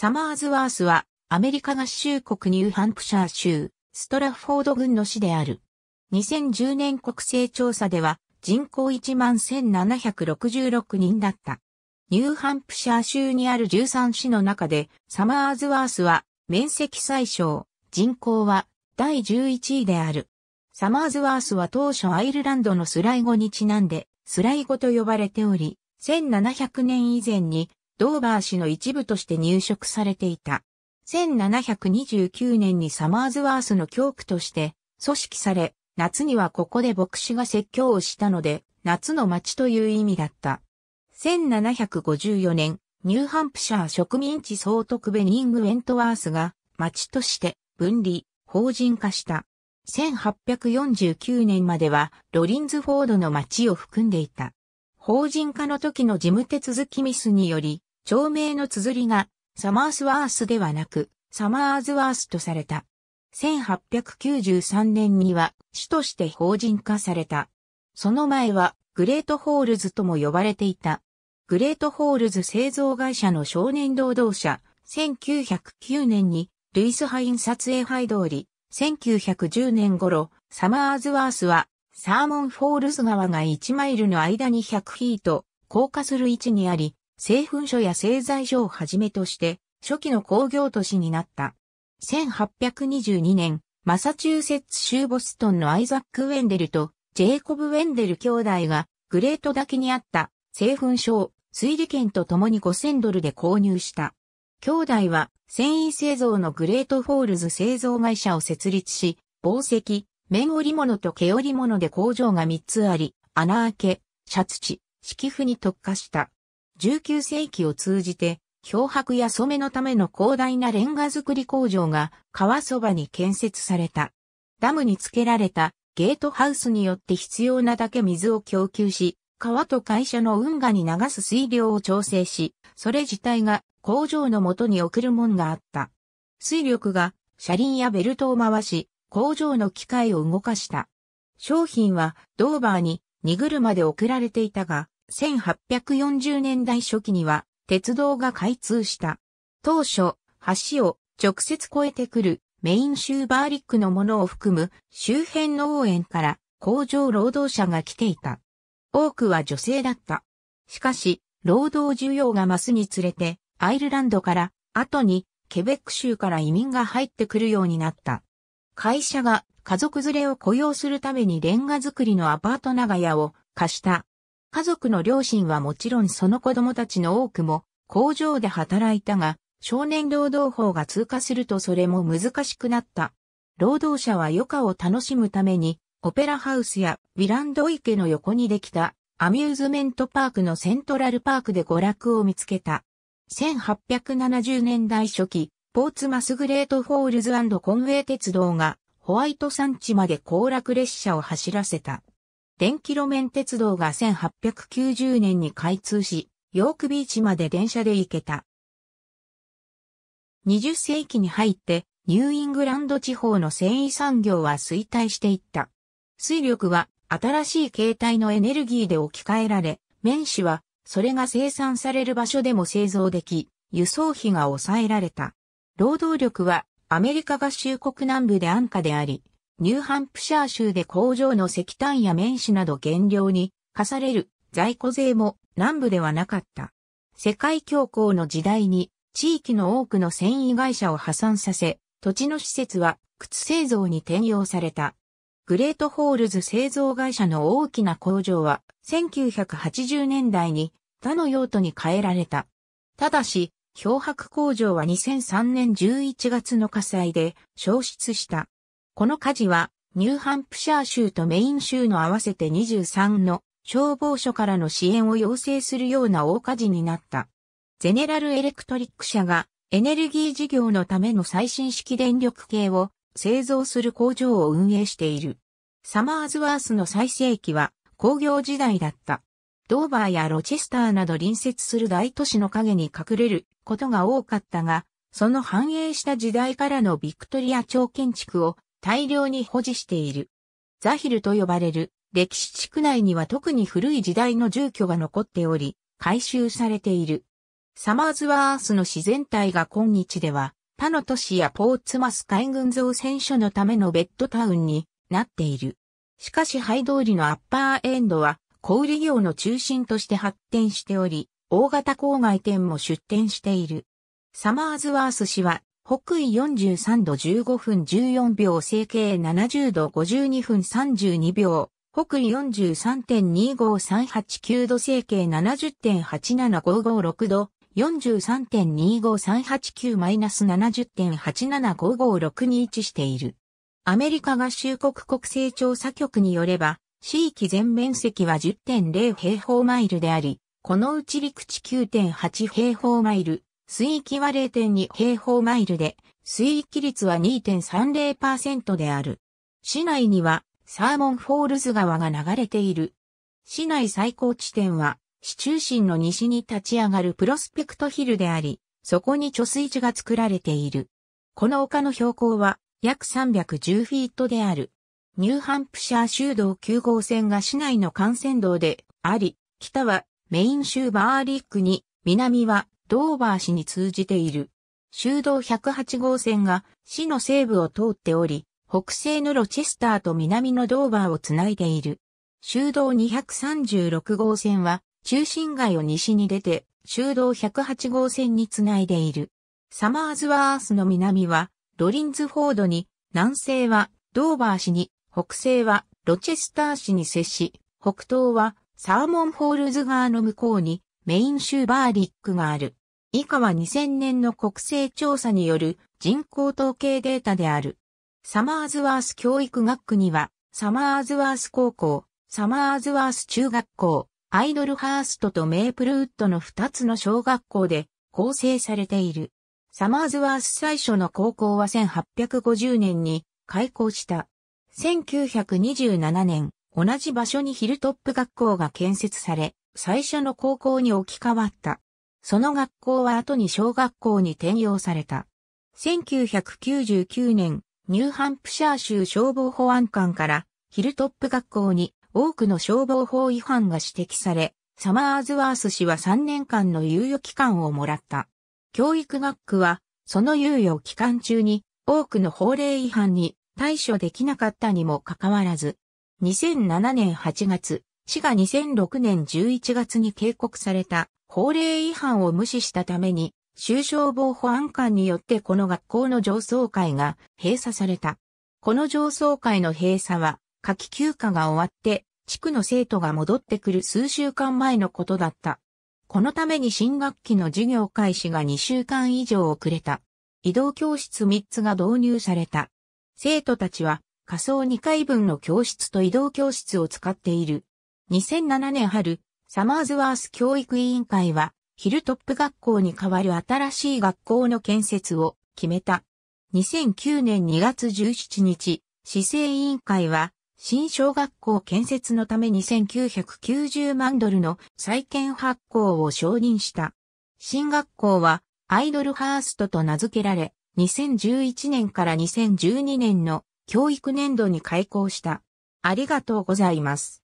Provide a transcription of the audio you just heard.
サマーズワースは、アメリカ合衆国ニューハンプシャー州、ストラフォード郡の市である。2010年国勢調査では、人口1万1766人だった。ニューハンプシャー州にある13市の中で、サマーズワースは、面積最小、人口は、第11位である。サマーズワースは当初アイルランドのスライゴにちなんで、スライゴと呼ばれており、1700年以前にドーバー市の一部として入植されていた。1729年にサマーズワースの教区として組織され、夏にはここで牧師が説教をしたので、夏の町という意味だった。1754年、ニューハンプシャー植民地総督ベニング・ウェントワースが町として分離、法人化した。1849年まではロリンズフォードの町を含んでいた。法人化の時の事務手続きミスにより、町名の綴りが、サマースワースではなく、サマーズワースとされた。1893年には、市として法人化された。その前は、グレートホールズとも呼ばれていた。グレートホールズ製造会社の少年労働者、1909年に、ルイスハイン撮影杯通り、1910年頃、サマーズワースは、サーモンフォールズ川が1マイルの間に100フィート、降下する位置にあり、製粉所や製材所をはじめとして、初期の工業都市になった。1822年、マサチューセッツ州ボストンのアイザック・ウェンデルとジェイコブ・ウェンデル兄弟がグレートだけにあった製粉所を水利権と共に5000ドルで購入した。兄弟は繊維製造のグレートフォールズ製造会社を設立し、紡績、綿織物と毛織物で工場が3つあり、穴開け、シャツ地、敷布に特化した。19世紀を通じて、漂白や染めのための広大なレンガ作り工場が川そばに建設された。ダムに付けられたゲートハウスによって必要なだけ水を供給し、川と会社の運河に流す水量を調整し、それ自体が工場の元に送るもんがあった。水力が車輪やベルトを回し、工場の機械を動かした。商品はドーバーに荷車で送られていたが、1840年代初期には鉄道が開通した。当初、橋を直接越えてくるメイン州バーリックのものを含む周辺の応援から工場労働者が来ていた。多くは女性だった。しかし、労働需要が増すにつれて、アイルランドから後にケベック州から移民が入ってくるようになった。会社が家族連れを雇用するためにレンガ作りのアパート長屋を貸した家族の両親はもちろんその子供たちの多くも工場で働いたが、少年労働法が通過するとそれも難しくなった。労働者は余暇を楽しむために、オペラハウスやヴィランド池の横にできたアミューズメントパークのセントラルパークで娯楽を見つけた。1870年代初期、ポーツマスグレートフォールズコンウェイ鉄道がホワイト山地まで行楽列車を走らせた。電気路面鉄道が1890年に開通し、ヨークビーチまで電車で行けた。20世紀に入ってニューイングランド地方の繊維産業は衰退していった。水力は新しい形態のエネルギーで置き換えられ、面子はそれが生産される場所でも製造でき、輸送費が抑えられた。労働力はアメリカ合衆国南部で安価であり、ニューハンプシャー州で工場の石炭や綿子など原料に課される在庫税も南部ではなかった。世界恐慌の時代に地域の多くの繊維会社を破産させ、土地の施設は靴製造に転用された。グレートホールズ製造会社の大きな工場は1980年代に他の用途に変えられた。ただし、漂白工場は2003年11月の火災で消失した。この火事は、ニューハンプシャー州とメイン州の合わせて23の消防署からの支援を要請するような大火事になった。ゼネラルエレクトリック社がエネルギー事業のための最新式電力系を製造する工場を運営している。サマーズワースの最盛期は工業時代だった。ドーバーやロチェスターなど隣接する大都市の陰に隠れることが多かったが、その繁栄した時代からのビクトリア朝建築を大量に保持している。ザヒルと呼ばれる歴史地区内には特に古い時代の住居が残っており、回収されている。サマーズワースの自然体が今日では、他の都市やポーツマス海軍造船所のためのベッドタウンになっている。しかし、ハイ通りのアッパーエンドは、小売業の中心として発展しており、大型郊外店も出店している。サマーズワース氏は北緯43度15分14秒、整形70度52分32秒、北緯43.25389度、整形70.87556度、43.25389-70.8755621している。アメリカ合衆国国勢調査局によれば、地域全面積は10.0平方マイルであり、このうち陸地9.8平方マイル、水域は0.2平方マイルで、水域率は2.30%である。市内にはサーモンフォールズ川が流れている。市内最高地点は、市中心の西に立ち上がるプロスペクトヒルであり、そこに貯水池が作られている。この丘の標高は約310フィートである。ニューハンプシャー州道9号線が市内の幹線道であり、北はメイン州バーリックに、南はドーバー市に通じている。修道108号線が市の西部を通っており、北西のロチェスターと南のドーバーをつないでいる。修道236号線は中心街を西に出て、修道108号線につないでいる。サマーズワースの南はロリンズフォードに、南西はドーバー市に、北西はロチェスター市に接し、北東はサーモンホールズ川の向こうにメイン州バーリックがある。以下は2000年の国勢調査による人口統計データである。サマーズワース教育学区には、サマーズワース高校、サマーズワース中学校、アイドルハーストとメープルウッドの2つの小学校で構成されている。サマーズワース最初の高校は1850年に開校した。1927年、同じ場所にヒルトップ学校が建設され、最初の高校に置き換わった。その学校は後に小学校に転用された。1999年、ニューハンプシャー州消防保安官からヒルトップ学校に多くの消防法違反が指摘され、サマーズワース氏は3年間の猶予期間をもらった。教育学区は、その猶予期間中に多くの法令違反に対処できなかったにもかかわらず、2007年8月、市が2006年11月に警告された法令違反を無視したために、州消防保安官によってこの学校の上層階が閉鎖された。この上層階の閉鎖は、夏季休暇が終わって、地区の生徒が戻ってくる数週間前のことだった。このために新学期の授業開始が2週間以上遅れた。移動教室3つが導入された。生徒たちは仮想2回分の教室と移動教室を使っている。2007年春、サマーズワース教育委員会は、ヒルトップ学校に代わる新しい学校の建設を決めた。2009年2月17日、市政委員会は、新小学校建設のため2990万ドルの再建発行を承認した。新学校は、アイドルハーストと名付けられ、2011年から2012年の教育年度に開校した。ありがとうございます。